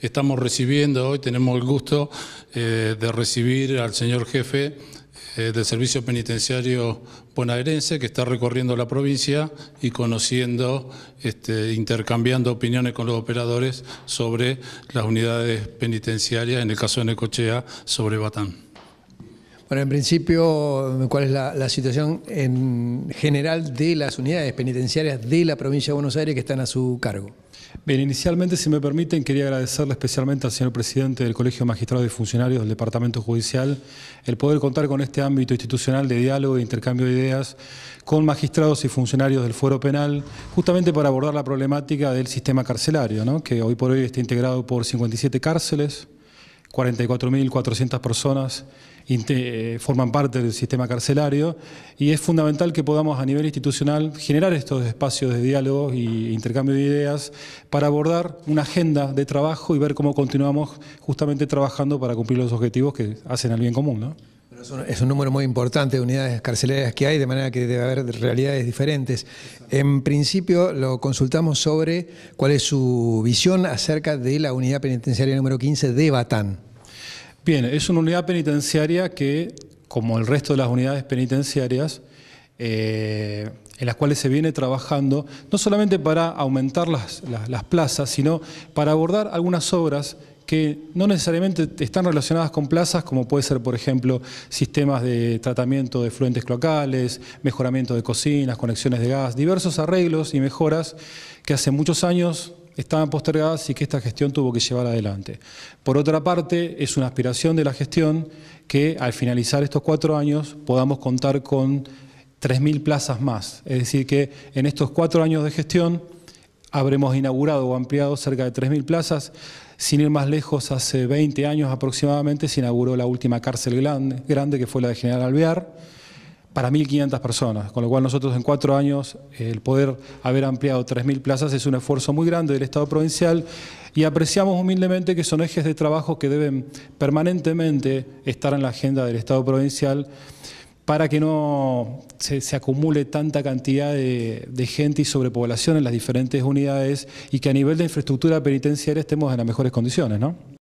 estamos recibiendo hoy, tenemos el gusto eh, de recibir al señor jefe eh, del Servicio Penitenciario Bonaerense, que está recorriendo la provincia y conociendo, este, intercambiando opiniones con los operadores sobre las unidades penitenciarias, en el caso de Necochea, sobre Batán. Bueno, en principio, ¿cuál es la, situación en general de las unidades penitenciarias de la provincia de Buenos Aires que están a su cargo? Bien, inicialmente, si me permiten, quería agradecerle especialmente al señor presidente del Colegio Magistrado y Funcionarios del Departamento Judicial el poder contar con este ámbito institucional de diálogo e intercambio de ideas con magistrados y funcionarios del Fuero Penal, justamente para abordar la problemática del sistema carcelario, que hoy por hoy está integrado por 57 cárceles, 44.400 personas eh, forman parte del sistema carcelario y es fundamental que podamos a nivel institucional generar estos espacios de diálogo e intercambio de ideas para abordar una agenda de trabajo y ver cómo continuamos justamente trabajando para cumplir los objetivos que hacen al bien común. ¿no? Es un, es un, número muy importante de unidades carcelarias que hay, de manera que debe haber realidades diferentes. En principio lo consultamos sobre cuál es su visión acerca de la unidad penitenciaria número 15 de Batán. Bien, es una unidad penitenciaria que, como el resto de las unidades penitenciarias, eh, en las cuales se viene trabajando, no solamente para aumentar las, plazas, sino para abordar algunas obras que no necesariamente están relacionadas con plazas, como puede ser, por ejemplo, sistemas de tratamiento de fluentes cloacales, mejoramiento de cocinas, conexiones de gas, diversos arreglos y mejoras que hace muchos años estaban postergadas y que esta gestión tuvo que llevar adelante. Por otra parte, es una aspiración de la gestión que al finalizar estos cuatro años podamos contar con 3.000 plazas más. Es decir, que en estos cuatro años de gestión habremos inaugurado o ampliado cerca de 3.000 plazas. Sin ir más lejos, hace 20 años aproximadamente se inauguró la última cárcel grande, grande que fue la de General Alvear para 1.500 personas, con lo cual nosotros en cuatro años eh, el poder haber ampliado 3.000 plazas es un esfuerzo muy grande del Estado provincial y apreciamos humildemente que son ejes de trabajo que deben permanentemente estar en la agenda del Estado provincial para que no se, acumule tanta cantidad de, gente y sobrepoblación en las diferentes unidades y que a nivel de infraestructura penitenciaria estemos en las mejores condiciones, ¿no?